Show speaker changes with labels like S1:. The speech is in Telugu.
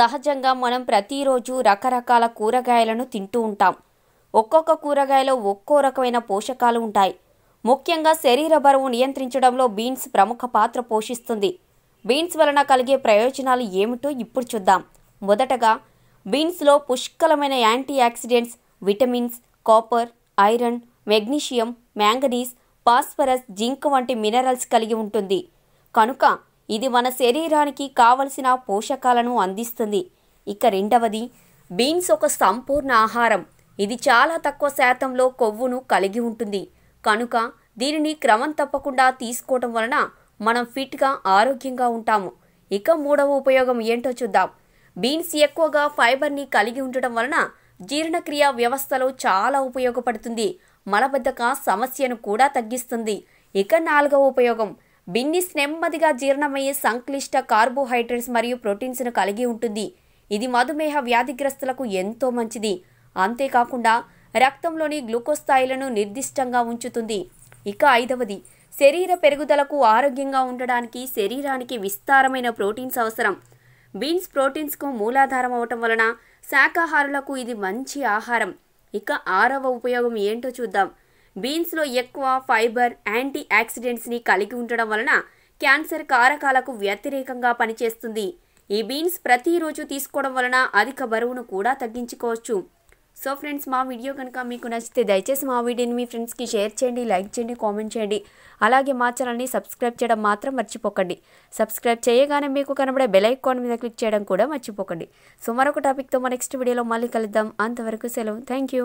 S1: సహజంగా మనం ప్రతిరోజు రకరకాల కూరగాయలను తింటూ ఉంటాం ఒక్కొక్క కూరగాయలో ఒక్కో రకమైన పోషకాలు ఉంటాయి ముఖ్యంగా శరీర బరువు నియంత్రించడంలో బీన్స్ ప్రముఖ పాత్ర పోషిస్తుంది బీన్స్ వలన కలిగే ప్రయోజనాలు ఏమిటో ఇప్పుడు చూద్దాం మొదటగా బీన్స్లో పుష్కలమైన anti oxidants vitamins copper iron magnesium manganese phosphorus zinc వంటి మినరల్స్ కలిగి ఉంటుంది కనుక ఇది మన శరీరానికి కావలసిన పోషకాలను అందిస్తుంది ఇక రెండవది బీన్స్ ఒక సంపూర్ణ ఆహారం ఇది చాలా తక్కువ శాతంలో కొవ్వును కలిగి ఉంటుంది కనుక దీనిని క్రమం తప్పకుండా తీసుకోవడం వలన మనం ఫిట్గా ఆరోగ్యంగా ఉంటాము ఇక మూడవ ఉపయోగం ఏంటో చూద్దాం బీన్స్ ఎక్కువగా ఫైబర్ని కలిగి ఉండటం వలన జీర్ణక్రియ వ్యవస్థలో చాలా ఉపయోగపడుతుంది మలబద్ధక సమస్యను కూడా తగ్గిస్తుంది ఇక నాలుగవ ఉపయోగం బిన్నిస్ నెమ్మదిగా జీర్ణమయ్యే సంక్లిష్ట కార్బోహైడ్రేట్స్ మరియు ప్రోటీన్స్ను కలిగి ఉంటుంది ఇది మధుమేహ వ్యాధిగ్రస్తులకు ఎంతో మంచిది అంతేకాకుండా రక్తంలోని గ్లూకోజ్ స్థాయిలను నిర్దిష్టంగా ఉంచుతుంది ఇక ఐదవది శరీర పెరుగుదలకు ఆరోగ్యంగా ఉండడానికి శరీరానికి విస్తారమైన ప్రోటీన్స్ అవసరం బీన్స్ ప్రోటీన్స్కు మూలాధారం అవటం వలన శాకాహారులకు ఇది మంచి ఆహారం ఇక ఆరవ ఉపయోగం ఏంటో చూద్దాం బీన్స్లో ఎక్కువ ఫైబర్ యాంటీ యాక్సిడెంట్స్ని కలిగి ఉండడం వలన క్యాన్సర్ కారకాలకు వ్యతిరేకంగా పనిచేస్తుంది ఈ బీన్స్ ప్రతిరోజు తీసుకోవడం వలన అధిక బరువును కూడా తగ్గించుకోవచ్చు సో ఫ్రెండ్స్ మా వీడియో కనుక మీకు నచ్చితే దయచేసి మా వీడియోని మీ ఫ్రెండ్స్కి షేర్ చేయండి లైక్ చేయండి కామెంట్ చేయండి అలాగే మా ఛానల్ని సబ్స్క్రైబ్ చేయడం మాత్రం మర్చిపోకండి సబ్స్క్రైబ్ చేయగానే మీకు కనబడే బెల్ ఐకాన్ మీద క్లిక్ చేయడం కూడా మర్చిపోకండి సో మరొక టాపిక్తో మా నెక్స్ట్ వీడియోలో మళ్ళీ కలుద్దాం అంతవరకు సెలవు థ్యాంక్